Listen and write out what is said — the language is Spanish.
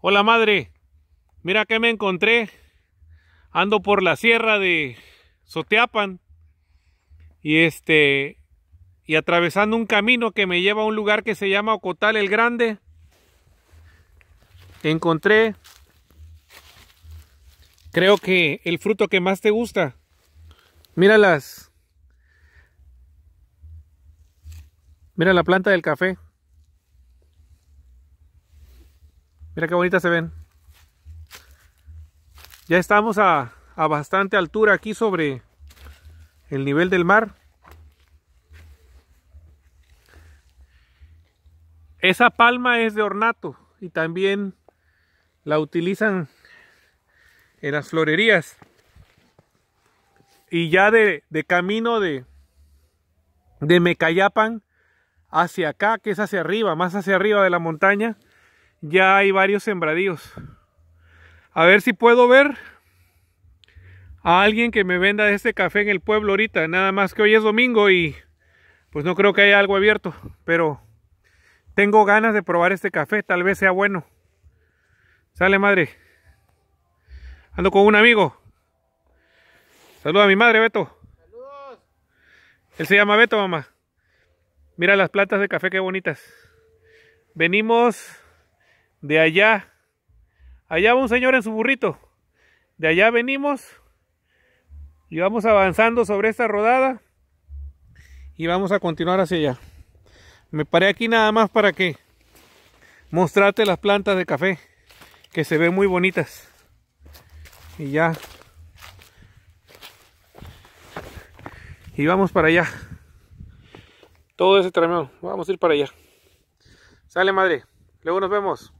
Hola madre, mira que me encontré. Ando por la sierra de Soteapan y este y atravesando un camino que me lleva a un lugar que se llama Ocotal el Grande. Encontré creo que el fruto que más te gusta. Mira las Mira la planta del café. Mira qué bonitas se ven. Ya estamos a, bastante altura aquí sobre el nivel del mar. Esa palma es de ornato y también la utilizan en las florerías. Y ya de, de camino de, de Mecayapan hacia acá, que es hacia arriba, más hacia arriba de la montaña, ya hay varios sembradíos. A ver si puedo ver a alguien que me venda este café en el pueblo ahorita. Nada más que hoy es domingo y pues no creo que haya algo abierto. Pero tengo ganas de probar este café. Tal vez sea bueno. Sale madre. Ando con un amigo. Saluda a mi madre, Beto. Saludos. Él se llama Beto, mamá. Mira las plantas de café, qué bonitas. Venimos de allá. Allá va un señor en su burrito. De allá venimos y vamos avanzando sobre esta rodada y vamos a continuar hacia allá. Me paré aquí nada más para que mostrarte las plantas de café que se ven muy bonitas. Y ya. Y vamos para allá. Todo ese trameo. Vamos a ir para allá. Sale madre. Luego nos vemos.